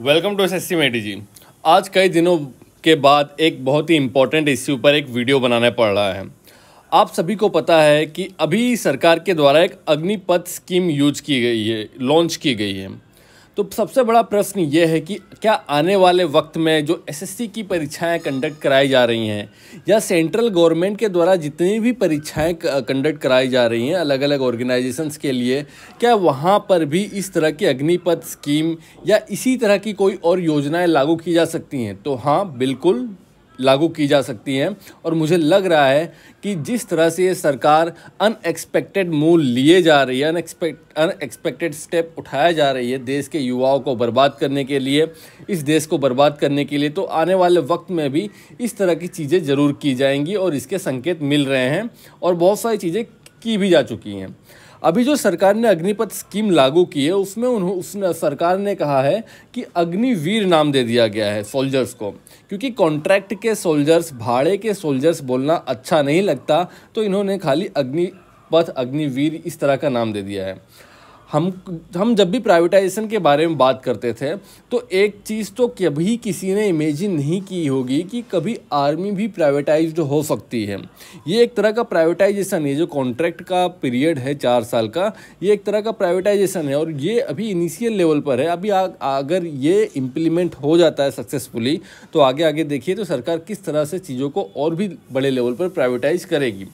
welcome to S S G आज कई दिनों के बाद एक बहुत ही इम्पोर्टेंट इश्यू पर एक वीडियो बनाना पड़ रहा है आप सभी को पता है कि अभी सरकार के द्वारा एक अग्निपथ स्कीम यूज की गई है लॉन्च की गई है तो सबसे बड़ा प्रश्न ये है कि क्या आने वाले वक्त में जो एसएससी की परीक्षाएं कंडक्ट कराई जा रही हैं या सेंट्रल गवर्नमेंट के द्वारा जितनी भी परीक्षाएं कंडक्ट कराई जा रही हैं अलग अलग ऑर्गेनाइजेशंस के लिए क्या वहां पर भी इस तरह की अग्निपथ स्कीम या इसी तरह की कोई और योजनाएं लागू की जा सकती हैं तो हाँ बिल्कुल लागू की जा सकती हैं और मुझे लग रहा है कि जिस तरह से ये सरकार अनएक्सपेक्टेड मूव लिए जा रही है अनएक्सपेक्ट अनएक्सपेक्टेड स्टेप उठाया जा रही है देश के युवाओं को बर्बाद करने के लिए इस देश को बर्बाद करने के लिए तो आने वाले वक्त में भी इस तरह की चीज़ें ज़रूर की जाएंगी और इसके संकेत मिल रहे हैं और बहुत सारी चीज़ें की भी जा चुकी हैं अभी जो सरकार ने अग्निपथ स्कीम लागू की है उसमें उन्होंने उसने सरकार ने कहा है कि अग्निवीर नाम दे दिया गया है सोल्जर्स को क्योंकि कॉन्ट्रैक्ट के सोल्जर्स भाड़े के सोल्जर्स बोलना अच्छा नहीं लगता तो इन्होंने खाली अग्निपथ अग्निवीर इस तरह का नाम दे दिया है हम हम जब भी प्राइवेटाइजेशन के बारे में बात करते थे तो एक चीज़ तो कभी किसी ने इमेजिन नहीं की होगी कि कभी आर्मी भी प्राइवेटाइज्ड हो सकती है ये एक तरह का प्राइवेटाइजेशन है जो कॉन्ट्रैक्ट का पीरियड है चार साल का ये एक तरह का प्राइवेटाइजेशन है और ये अभी इनिशियल लेवल पर है अभी आ, अगर ये इम्प्लीमेंट हो जाता है सक्सेसफुली तो आगे आगे देखिए तो सरकार किस तरह से चीज़ों को और भी बड़े लेवल पर प्राइवेटाइज करेगी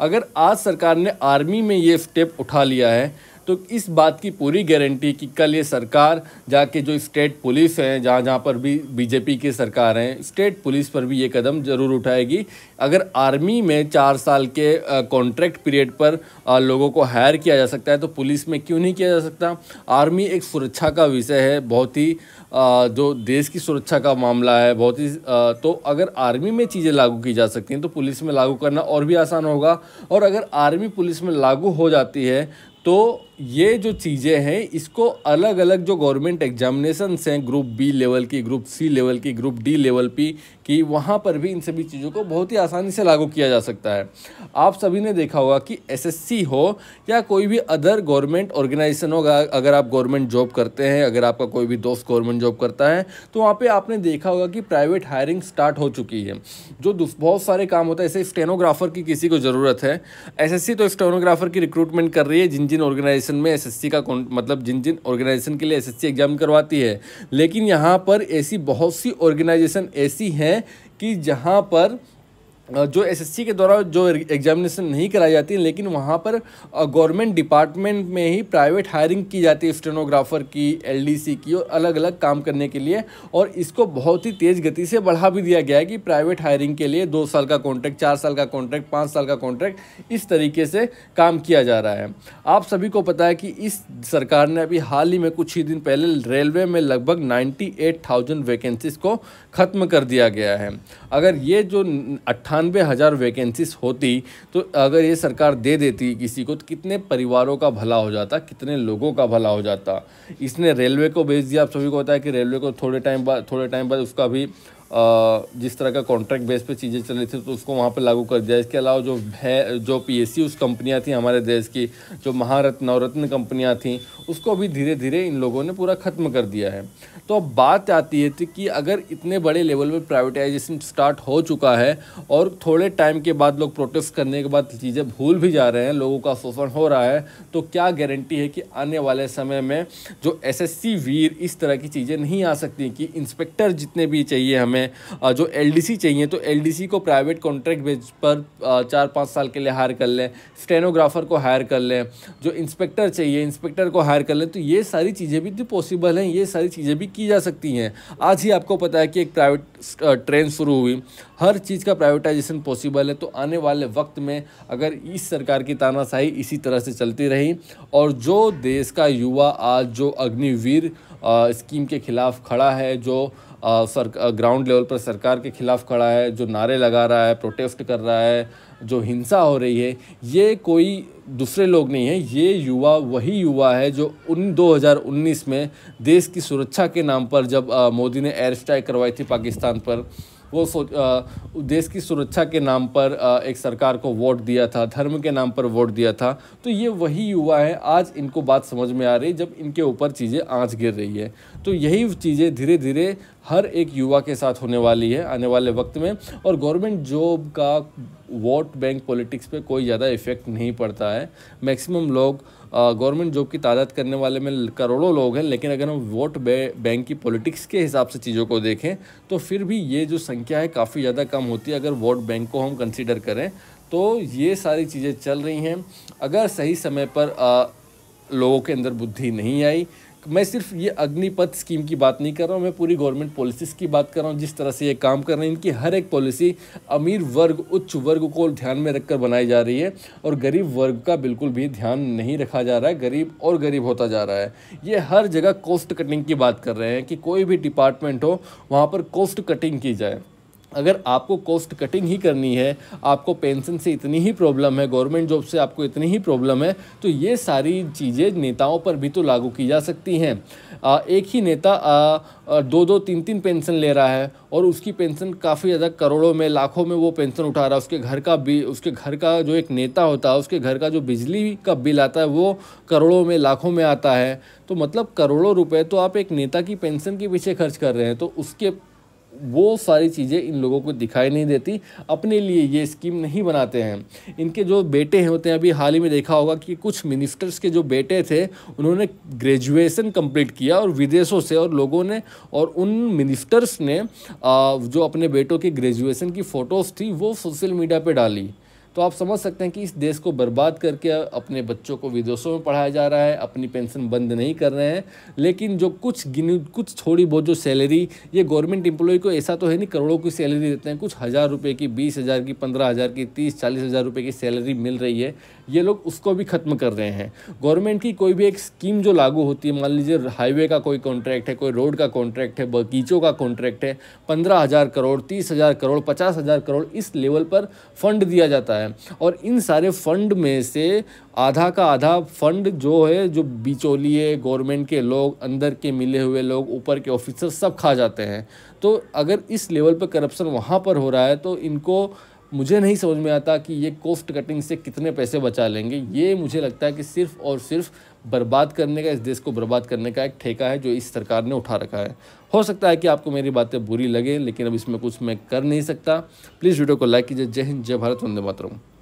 अगर आज सरकार ने आर्मी में ये स्टेप उठा लिया है तो इस बात की पूरी गारंटी कि कल ये सरकार जाके जो स्टेट पुलिस है जहाँ जहाँ पर भी बीजेपी की सरकार है स्टेट पुलिस पर भी ये कदम ज़रूर उठाएगी अगर आर्मी में चार साल के कॉन्ट्रैक्ट पीरियड पर आ, लोगों को हायर किया जा सकता है तो पुलिस में क्यों नहीं किया जा सकता आर्मी एक सुरक्षा का विषय है बहुत ही आ, जो देश की सुरक्षा का मामला है बहुत ही आ, तो अगर आर्मी में चीज़ें लागू की जा सकती हैं तो पुलिस में लागू करना और भी आसान होगा और अगर आर्मी पुलिस में लागू हो जाती है तो ये जो चीज़ें हैं इसको अलग अलग जो गवर्नमेंट एग्जामिनेशनस हैं ग्रुप बी लेवल की ग्रुप सी लेवल की ग्रुप डी लेवल पी की वहाँ पर भी इन सभी चीज़ों को बहुत ही आसानी से लागू किया जा सकता है आप सभी ने देखा होगा कि एसएससी हो या कोई भी अदर गवर्नमेंट ऑर्गेनाइजेशन होगा अगर आप गवर्नमेंट जॉब करते हैं अगर आपका कोई भी दोस्त गवर्नमेंट जॉब करता है तो वहाँ पर आपने देखा होगा कि प्राइवेट हायरिंग स्टार्ट हो चुकी है जो बहुत सारे काम होता है ऐसे स्टेनोग्राफर की किसी को ज़रूरत है एस तो स्टेनोग्राफर की रिक्रूटमेंट कर रही है जिन जिन ऑर्गेनाइजेशन ऑर्गेनाइजेशन में एसएससी का मतलब जिन जिन ऑर्गेनाइजेशन के लिए एसएससी एग्ज़ाम करवाती है लेकिन यहाँ पर ऐसी बहुत सी ऑर्गेनाइजेशन ऐसी हैं कि जहाँ पर जो एसएससी के द्वारा जो एग्जामिनेशन नहीं कराई जाती है लेकिन वहाँ पर गवर्नमेंट डिपार्टमेंट में ही प्राइवेट हायरिंग की जाती है स्टेनोग्राफर की एलडीसी की और अलग अलग काम करने के लिए और इसको बहुत ही तेज़ गति से बढ़ा भी दिया गया है कि प्राइवेट हायरिंग के लिए दो साल का कॉन्ट्रैक्ट चार साल का कॉन्ट्रैक्ट पाँच साल का कॉन्ट्रैक्ट इस तरीके से काम किया जा रहा है आप सभी को पता है कि इस सरकार ने अभी हाल ही में कुछ ही दिन पहले रेलवे में लगभग नाइन्टी वैकेंसीज को ख़त्म कर दिया गया है अगर ये जो अट्ठा अट्ठानवे हज़ार वैकेंसीज होती तो अगर ये सरकार दे देती किसी को तो कितने परिवारों का भला हो जाता कितने लोगों का भला हो जाता इसने रेलवे को भेज दिया आप सभी को बताया है कि रेलवे को थोड़े टाइम बाद थोड़े टाइम बाद उसका भी जिस तरह का कॉन्ट्रैक्ट बेस पे चीज़ें चल रही थी तो उसको वहाँ पर लागू कर दिया इसके अलावा जो है जो सी उस कंपनियाँ थी हमारे देश की जो महारत्न नवरत्न कंपनियाँ थी उसको भी धीरे धीरे इन लोगों ने पूरा ख़त्म कर दिया है तो अब बात आती है तो कि अगर इतने बड़े लेवल पर प्राइवेटाइजेशन स्टार्ट हो चुका है और थोड़े टाइम के बाद लोग प्रोटेस्ट करने के बाद चीज़ें भूल भी जा रहे हैं लोगों का शोषण हो रहा है तो क्या गारंटी है कि आने वाले समय में जो एस वीर इस तरह की चीज़ें नहीं आ सकती कि इंस्पेक्टर जितने भी चाहिए हमें जो एल चाहिए तो एल को प्राइवेट कॉन्ट्रैक्ट बेस पर चार पाँच साल के लिए हायर कर लें स्टेनोग्राफर को हायर कर लें जो इंस्पेक्टर चाहिए इंस्पेक्टर को हायर हायर कर लें तो ये सारी चीज़ें भी पॉसिबल तो हैं ये सारी चीज़ें भी की जा सकती हैं आज ही आपको पता है कि एक प्राइवेट ट्रेन शुरू हुई हर चीज़ का प्राइवेटाइजेशन पॉसिबल है तो आने वाले वक्त में अगर इस सरकार की तानाशाही इसी तरह से चलती रही और जो देश का युवा आज जो अग्निवीर स्कीम के खिलाफ खड़ा है जो सर ग्राउंड लेवल पर सरकार के खिलाफ खड़ा है जो नारे लगा रहा है प्रोटेस्ट कर रहा है जो हिंसा हो रही है ये कोई दूसरे लोग नहीं है ये युवा वही युवा है जो उन 2019 में देश की सुरक्षा के नाम पर जब मोदी ने एयर स्ट्राइक करवाई थी पाकिस्तान पर वो देश की सुरक्षा के नाम पर एक सरकार को वोट दिया था धर्म के नाम पर वोट दिया था तो ये वही युवा है आज इनको बात समझ में आ रही जब इनके ऊपर चीज़ें आँच गिर रही है तो यही चीज़ें धीरे धीरे हर एक युवा के साथ होने वाली है आने वाले वक्त में और गवर्नमेंट जॉब का वोट बैंक पॉलिटिक्स पे कोई ज़्यादा इफ़ेक्ट नहीं पड़ता है मैक्सिमम लोग गवर्नमेंट जॉब की तादाद करने वाले में करोड़ों लोग हैं लेकिन अगर हम वोट बैंक की पॉलिटिक्स के हिसाब से चीज़ों को देखें तो फिर भी ये जो संख्या है काफ़ी ज़्यादा कम होती है अगर वोट बैंक को हम कंसिडर करें तो ये सारी चीज़ें चल रही हैं अगर सही समय पर आ, लोगों के अंदर बुद्धि नहीं आई मैं सिर्फ ये अग्निपथ स्कीम की बात नहीं कर रहा हूँ मैं पूरी गवर्नमेंट पॉलिसीज़ की बात कर रहा हूँ जिस तरह से ये काम कर रहे हैं इनकी हर एक पॉलिसी अमीर वर्ग उच्च वर्ग को ध्यान में रखकर बनाई जा रही है और गरीब वर्ग का बिल्कुल भी ध्यान नहीं रखा जा रहा है गरीब और गरीब होता जा रहा है ये हर जगह कॉस्ट कटिंग की बात कर रहे हैं कि कोई भी डिपार्टमेंट हो वहाँ पर कॉस्ट कटिंग की जाए अगर आपको कॉस्ट कटिंग ही करनी है आपको पेंशन से इतनी ही प्रॉब्लम है गवर्नमेंट जॉब से आपको इतनी ही प्रॉब्लम है तो ये सारी चीज़ें नेताओं पर भी तो लागू की जा सकती हैं एक ही नेता आ, दो दो तीन तीन पेंशन ले रहा है और उसकी पेंशन काफ़ी ज़्यादा करोड़ों में लाखों में वो पेंशन उठा रहा है उसके घर का भी उसके घर का जो एक नेता होता है उसके घर का जो बिजली का बिल आता है वो करोड़ों में लाखों में आता है तो मतलब करोड़ों रुपए तो आप एक नेता की पेंशन के पीछे खर्च कर रहे हैं तो उसके वो सारी चीज़ें इन लोगों को दिखाई नहीं देती अपने लिए ये स्कीम नहीं बनाते हैं इनके जो बेटे हैं होते हैं अभी हाल ही में देखा होगा कि कुछ मिनिस्टर्स के जो बेटे थे उन्होंने ग्रेजुएसन कंप्लीट किया और विदेशों से और लोगों ने और उन मिनिस्टर्स ने जो अपने बेटों के ग्रेजुएसन की फ़ोटोज़ थी वो सोशल मीडिया पर डाली तो आप समझ सकते हैं कि इस देश को बर्बाद करके अपने बच्चों को विदेशों में पढ़ाया जा रहा है अपनी पेंशन बंद नहीं कर रहे हैं लेकिन जो कुछ गिन कुछ थोड़ी बहुत जो सैलरी ये गवर्नमेंट एम्प्लॉय को ऐसा तो है नहीं करोड़ों की सैलरी देते हैं कुछ हज़ार रुपये की बीस हज़ार की पंद्रह हज़ार की तीस चालीस हज़ार रुपये की सैलरी मिल रही है ये लोग उसको भी ख़त्म कर रहे हैं गवर्नमेंट की कोई भी एक स्कीम जो लागू होती है मान लीजिए हाईवे का कोई कॉन्ट्रैक्ट है कोई रोड का कॉन्ट्रैक्ट है बगीचों का कॉन्ट्रैक्ट है पंद्रह हज़ार करोड़ तीस हज़ार करोड़ पचास हज़ार करोड़ इस लेवल पर फंड दिया जाता है है और इन सारे फंड में से आधा का आधा फंड जो है जो बिचौलिए गवर्नमेंट के लोग अंदर के मिले हुए लोग ऊपर के ऑफिसर सब खा जाते हैं तो अगर इस लेवल पर करप्शन वहाँ पर हो रहा है तो इनको मुझे नहीं समझ में आता कि ये कॉस्ट कटिंग से कितने पैसे बचा लेंगे ये मुझे लगता है कि सिर्फ और सिर्फ बर्बाद करने का इस देश को बर्बाद करने का एक ठेका है जो इस सरकार ने उठा रखा है हो सकता है कि आपको मेरी बातें बुरी लगें लेकिन अब इसमें कुछ मैं कर नहीं सकता प्लीज़ वीडियो को लाइक कीजिए जय हिंद जय भारत वंदे मातरम